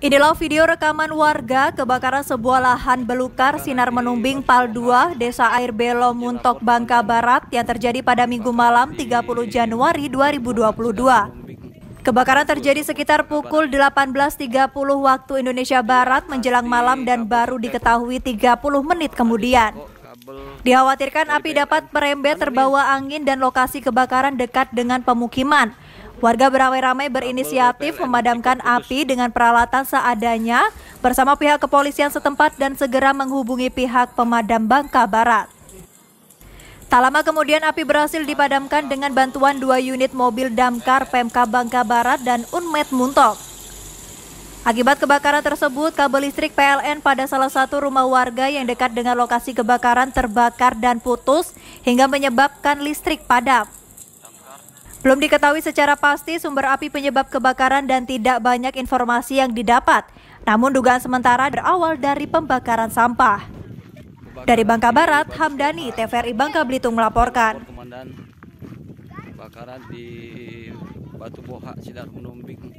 Inilah video rekaman warga kebakaran sebuah lahan belukar Sinar Menumbing Pal 2, Desa Air Belo, Muntok, Bangka Barat yang terjadi pada minggu malam 30 Januari 2022. Kebakaran terjadi sekitar pukul 18.30 waktu Indonesia Barat menjelang malam dan baru diketahui 30 menit kemudian. Dikhawatirkan api dapat merembet terbawa angin dan lokasi kebakaran dekat dengan pemukiman. Warga beramai-ramai berinisiatif memadamkan api dengan peralatan seadanya bersama pihak kepolisian setempat dan segera menghubungi pihak pemadam Bangka Barat. Tak lama kemudian api berhasil dipadamkan dengan bantuan dua unit mobil damkar PMK Bangka Barat dan Unmet Muntok. Akibat kebakaran tersebut, kabel listrik PLN pada salah satu rumah warga yang dekat dengan lokasi kebakaran terbakar dan putus hingga menyebabkan listrik padam. Belum diketahui secara pasti sumber api penyebab kebakaran dan tidak banyak informasi yang didapat. Namun dugaan sementara berawal dari pembakaran sampah. Dari Bangka Barat, Hamdani, TVRI Bangka Belitung melaporkan. Komandan, di Batu Boha, Sinar Menumbing.